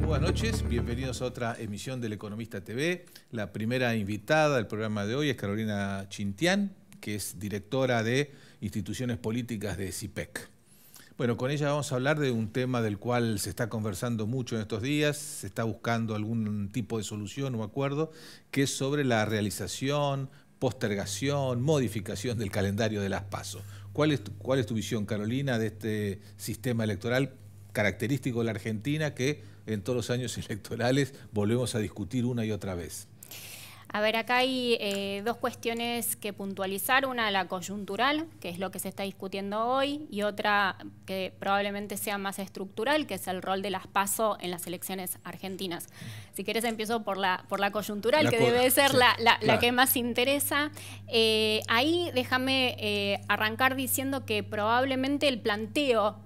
Buenas noches, bienvenidos a otra emisión del Economista TV. La primera invitada del programa de hoy es Carolina Chintián, que es directora de instituciones políticas de CIPEC. E bueno, con ella vamos a hablar de un tema del cual se está conversando mucho en estos días, se está buscando algún tipo de solución o acuerdo, que es sobre la realización, postergación, modificación del calendario de las pasos. ¿Cuál ¿Cuál es tu visión, Carolina, de este sistema electoral característico de la Argentina que en todos los años electorales volvemos a discutir una y otra vez? A ver, acá hay eh, dos cuestiones que puntualizar. Una, la coyuntural, que es lo que se está discutiendo hoy, y otra que probablemente sea más estructural, que es el rol de las PASO en las elecciones argentinas. Si querés empiezo por la, por la coyuntural, que debe ser la, que más interesa. Eh, ahí déjame eh, arrancar diciendo que probablemente el planteo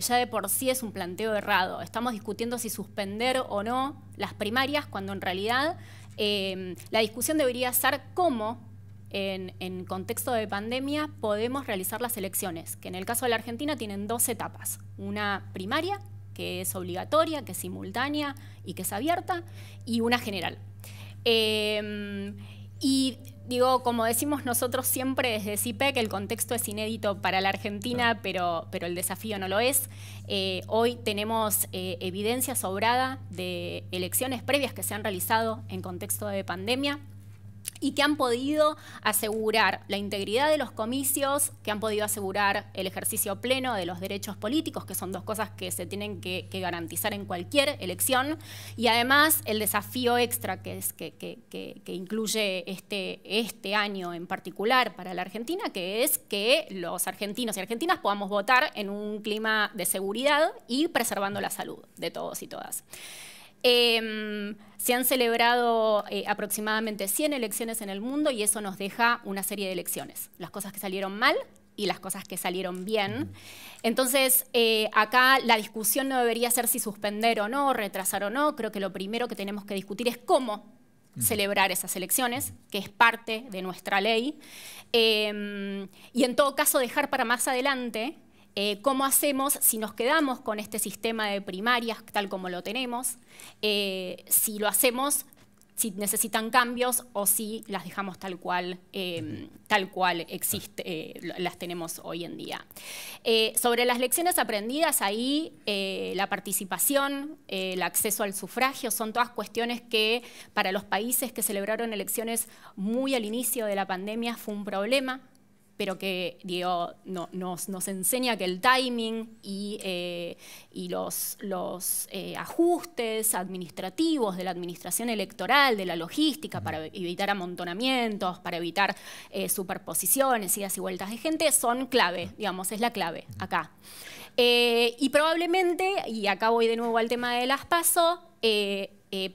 ya de por sí es un planteo errado. Estamos discutiendo si suspender o no las primarias cuando en realidad Em, la discusión debería ser cómo, en, contexto de pandemia, podemos realizar las elecciones, que en el caso de la Argentina tienen dos etapas, una primaria, que es obligatoria, que es simultánea y que es abierta, y una general. Em, digo, como decimos nosotros siempre desde e, que el contexto es inédito para la Argentina, pero, pero el desafío no lo es. Eh, hoy tenemos eh, evidencia sobrada de elecciones previas que se han realizado en contexto de pandemia y que han podido asegurar la integridad de los comicios, que han podido asegurar el ejercicio pleno de los derechos políticos, que son dos cosas que se tienen que, garantizar en cualquier elección, y además el desafío extra que, es, que, incluye este, este año en particular para la Argentina, que es que los argentinos y argentinas podamos votar en un clima de seguridad y preservando la salud de todos y todas. Em, se han celebrado eh, aproximadamente 100 elecciones en el mundo y eso nos deja una serie de elecciones. Las cosas que salieron mal y las cosas que salieron bien. Entonces, eh, acá la discusión no debería ser si suspender o no, retrasar o no. Creo que lo primero que tenemos que discutir es cómo celebrar esas elecciones, que es parte de nuestra ley. Em, y en todo caso, dejar para más adelante eh, cómo hacemos si nos quedamos con este sistema de primarias tal como lo tenemos, eh, si lo hacemos, si necesitan cambios o si las dejamos tal cual, eh, tal cual existe, las tenemos hoy en día. sobre las lecciones aprendidas, ahí la participación, el acceso al sufragio, son todas cuestiones que para los países que celebraron elecciones muy al inicio de la pandemia fue un problema pero que digo, nos, enseña que el timing y, eh, los, eh, ajustes administrativos de la administración electoral, de la logística, para evitar amontonamientos, para evitar eh, superposiciones, idas y vueltas de gente, son clave, digamos, es la clave acá. y probablemente, y acá voy de nuevo al tema de las pasos,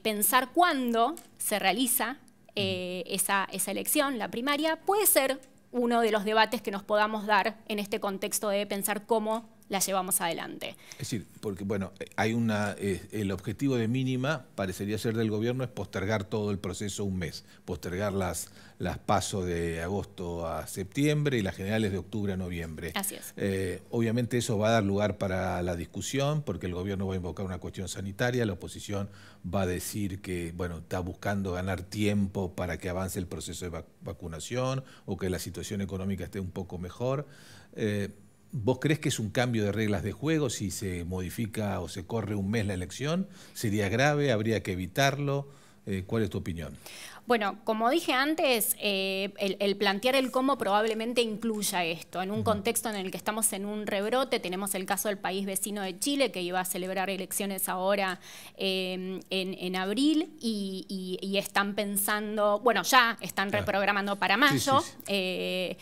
pensar cuándo se realiza esa elección, la primaria, puede ser uno de los debates que nos podamos dar en este contexto de pensar cómo la llevamos adelante. Es decir, porque bueno, hay una eh, el objetivo de mínima parecería ser del gobierno es postergar todo el proceso un mes, postergar las las pasos de agosto a septiembre y las generales de octubre a noviembre. Así es. Eh, obviamente eso va a dar lugar para la discusión porque el gobierno va a invocar una cuestión sanitaria, la oposición va a decir que bueno está buscando ganar tiempo para que avance el proceso de vacunación o que la situación económica esté un poco mejor. Eh, ¿Vos crees que es un cambio de reglas de juego si se modifica o se corre un mes la elección? ¿Sería grave? ¿Habría que evitarlo? Eh, ¿Cuál es tu opinión? Bueno, como dije antes, eh, el, plantear el cómo probablemente incluya esto. En un contexto en el que estamos en un rebrote, tenemos el caso del país vecino de Chile, que iba a celebrar elecciones ahora em, en, abril, y, están pensando, bueno, ya están reprogramando para mayo. Eh,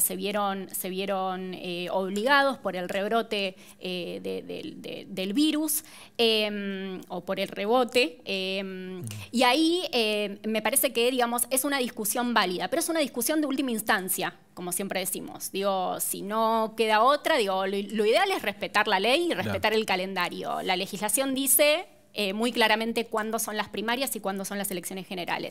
se vieron, se vieron eh, obligados por el rebrote del virus em, o por el rebote. Em, y ahí me parece que, digamos, es una discusión válida, pero es una discusión de última instancia, como siempre decimos. Digo, si no queda otra, digo, lo, ideal es respetar la ley y respetar el calendario. La legislación dice eh, muy claramente cuándo son las primarias y cuándo son las elecciones generales.